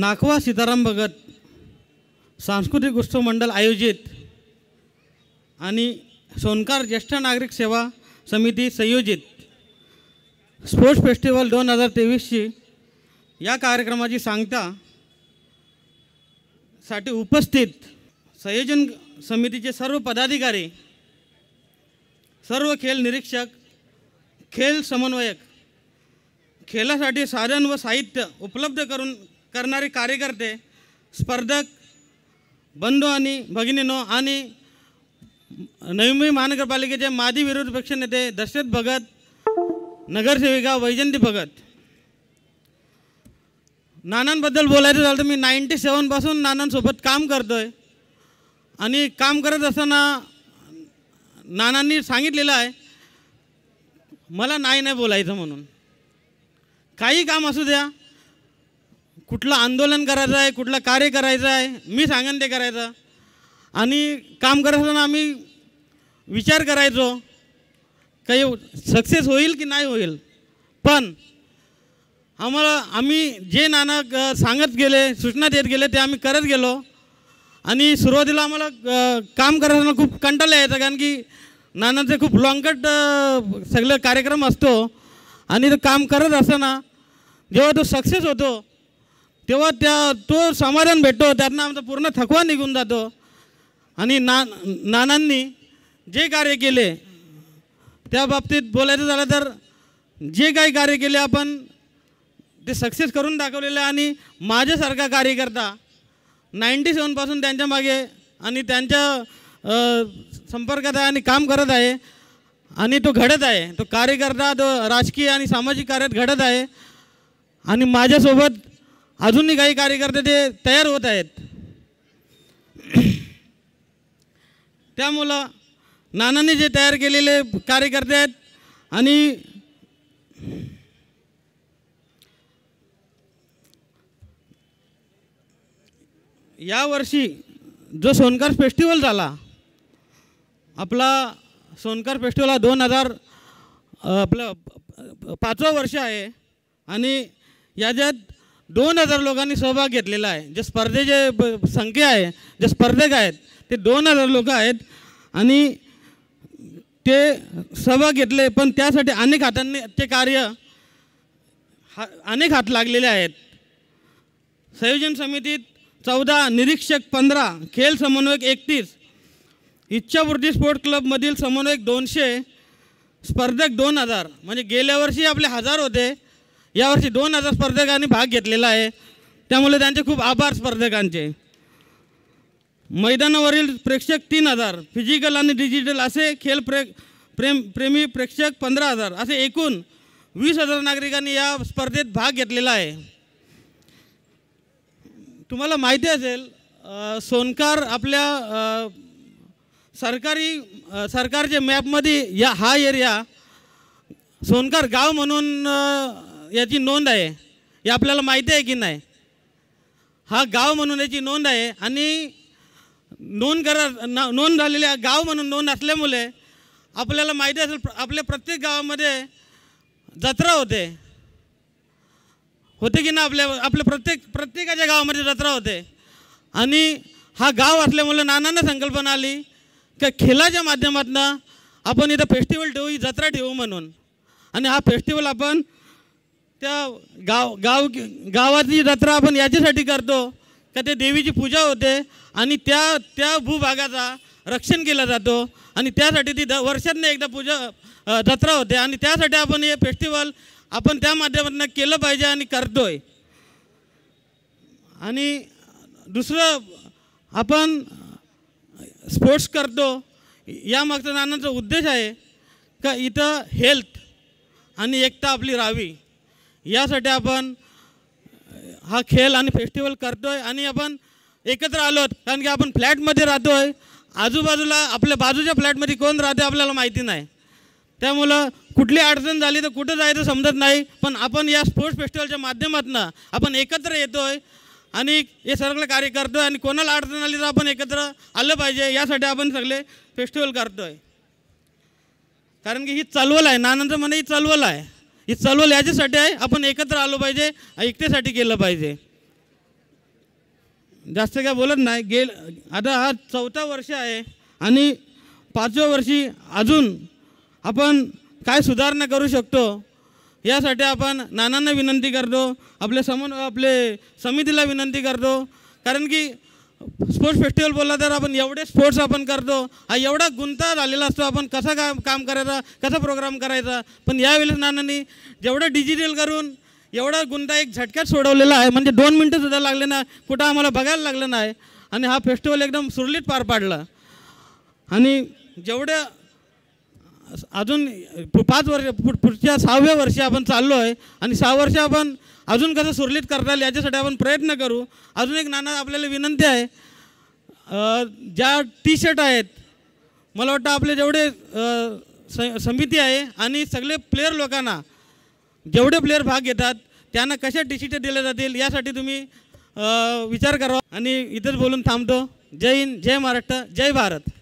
नाकवा सीताराम भगत सांस्कृतिक उत्सव मंडळ आयोजित आणि सोनकार ज्येष्ठ नागरिक सेवा समिती संयोजित स्पोर्ट्स फेस्टिवल दोन हजार तेवीसची या कार्यक्रमाची सांगता साठी उपस्थित संयोजन समितीचे सर्व पदाधिकारी सर्व खेल निरीक्षक खेल समन्वयक खेळासाठी साधन व साहित्य उपलब्ध करून करणारे कार्यकर्ते स्पर्धक बंधू आणि भगिनीनो आणि नवी मुंबई महानगरपालिकेचे माजी विरोधी पक्षनेते दशरथ भगत नगरसेविका वैजंती भगत नानांबद्दल बोलायचं झालं तर मी नाईंटी सेवनपासून नानांसोबत काम करतो आहे आणि काम करत असताना नानांनी सांगितलेलं आहे मला नाही नाही बोलायचं म्हणून काही काम असू द्या कुठलं आंदोलन करायचं आहे कुठलं कार्य करायचं आहे मी सांगेन ते करायचं आणि काम करत असताना आम्ही विचार करायचो काही सक्सेस होईल की नाही होईल पण आम्हाला आम्ही जे नाना सांगत गेले सूचना देत गेले ते आम्ही करत गेलो आणि सुरुवातीला आम्हाला काम करत असताना खूप कंटाळा यायचा कारण की नानांचे खूप लॉंगकट सगळं कार्यक्रम असतो आणि तो काम करत असताना जेव्हा तो सक्सेस होतो तेव्हा त्या तो समाधान भेटतो त्यांना आमचा पूर्ण थकवा निघून जातो आणि ना नानांनी जे कार्य केले त्या बाबतीत बोलायचं झालं तर जे काही कार्य केले आपण ते सक्सेस करून दाखवलेलं आहे आणि माझ्यासारखा कार्यकर्ता नाईन्टी सेवनपासून त्यांच्या मागे आणि त्यांच्या संपर्कात आहे आणि काम करत आहे आणि तो घडत आहे तो कार्यकर्ता तो राजकीय आणि सामाजिक कार्यात घडत आहे आणि माझ्यासोबत अजूनही काही कार्यकर्ते ते तयार होत आहेत त्यामुळं नानांनी जे तयार केलेले कार्यकर्ते आहेत आणि यावर्षी जो सोनकर फेस्टिवल झाला आपला सोनकर फेस्टिवल हा दोन हजार आपलं पाचवं वर्ष आहे आणि याच्यात दोन हजार लोकांनी सहभाग घेतलेला आहे जे स्पर्धेचे संख्या आहे जे स्पर्धक आहेत ते दोन हजार लोक आहेत आणि ते सहभाग घेतले पण त्यासाठी अनेक हातांनी ते कार्य हा अनेक हात लागलेले आहेत संयोजन समितीत चौदा निरीक्षक पंधरा खेळ समन्वयक एकतीस इच्छापूर्ती स्पोर्ट क्लबमधील समन्वयक दोनशे स्पर्धक दोन हजार म्हणजे गेल्या वर्षी आपले हजार होते यावर्षी दोन हजार स्पर्धकांनी भाग घेतलेला आहे त्यामुळे त्यांचे खूप आभार स्पर्धकांचे मैदानावरील प्रेक्षक तीन हजार फिजिकल आणि डिजिटल असे खेळ प्रे प्रेम प्रेमी प्रेक्षक पंधरा हजार असे एकूण वीस हजार नागरिकांनी या स्पर्धेत भाग घेतलेला आहे तुम्हाला माहिती असेल सोनकार आपल्या सरकारी सरकारच्या मॅपमध्ये या हा एरिया सोनकार गाव म्हणून याची नोंद आहे हे आपल्याला माहिती आहे की नाही हा गाव म्हणून याची नोंद आहे आणि नोंद करा नोंद झालेल्या गाव म्हणून नोंद असल्यामुळे आपल्याला माहिती असेल आपल्या प्रत्येक गावामध्ये जत्रा होते होते की ना आपल्या आपल्या प्रत्येक प्रत्येकाच्या गावामध्ये जत्रा होते आणि हा गाव असल्यामुळे नानांना संकल्पना आली की खेळाच्या माध्यमातून आपण इथं फेस्टिवल ठेवू ही जत्रा ठेवू म्हणून आणि हा फेस्टिवल आपण त्या गाव गाव गावाची जत्रा आपण याच्यासाठी करतो का ते देवीची पूजा होते आणि त्या त्या भूभागाचा रक्षण केला जातो आणि त्यासाठी ती द वर्षांना एकदा पूजा जत्रा होते आणि त्यासाठी आपण हे फेस्टिवल आपण त्या माध्यमातून केलं पाहिजे आणि करतो आहे आणि दुसरं आपण स्पोर्ट्स करतो या मागचा नानाचा उद्देश आहे का इथं हेल्थ आणि एकता आपली राहावी यासाठी आपण हा खेळ आणि फेस्टिवल करतो आहे आणि आपण एकत्र आलो कारण की आपण फ्लॅटमध्ये राहतो आहे आजूबाजूला आपल्या बाजूच्या फ्लॅटमध्ये कोण राहते आपल्याला माहिती नाही त्यामुळं कुठली अडचण झाली तर कुठं जायचं समजत नाही पण आपण या स्पोर्ट्स फेस्टिवलच्या माध्यमातून आपण एकत्र येतो आहे आणि हे सगळं कार्य करतो आहे आणि कोणाला अडचण आली तर आपण एकत्र आलं पाहिजे यासाठी आपण सगळे फेस्टिवल करतो आहे कारण की ही चलवल आहे नानांचं म्हणे ही चलवल आहे हे चळवळ याच्यासाठी आहे आपण एकत्र आलो पाहिजे एकतेसाठी केलं पाहिजे जास्त काय बोलत नाही गेल आता हा चौथा वर्ष आहे आणि पाचव्या वर्षी अजून आपण काय सुधारणा करू शकतो यासाठी आपण नानांना विनंती करतो आपल्या समोर आपले समितीला विनंती करतो कारण की स्पोर्ट्स फेस्टिवल बोलला तर आपण एवढे स्पोर्ट्स आपण करतो हा एवढा गुंता झालेला असतो आपण कसा काम काम करायचा कसा प्रोग्राम करायचा पण यावेळेस नानांनी जेवढं डिजिटल करून एवढा गुंता एक झटक्यात सोडवलेला आहे म्हणजे दोन मिनटंसुद्धा लागले ना कुठं आम्हाला बघायला लागलं नाही आणि हा फेस्टिवल एकदम सुरळीत पार पाडला आणि जेवढ्या अजून पाच वर्ष पुढच्या सहाव्या वर्षी आपण चाललो आहे आणि सहा वर्ष आपण अजून कसं सुरळीत करता येईल याच्यासाठी आपण प्रयत्न करू अजून एक नाना आपल्याला विनंती आहे ज्या टी शर्ट आहेत मला वाटतं आपले जेवढे स समिती आहे आणि सगळे प्लेयर लोकांना जेवढे प्लेअर भाग घेतात त्यांना कशा टी शर्ट दिल्या जातील यासाठी तुम्ही विचार करा आणि इथंच बोलून थांबतो जय हिंद जय महाराष्ट्र जय भारत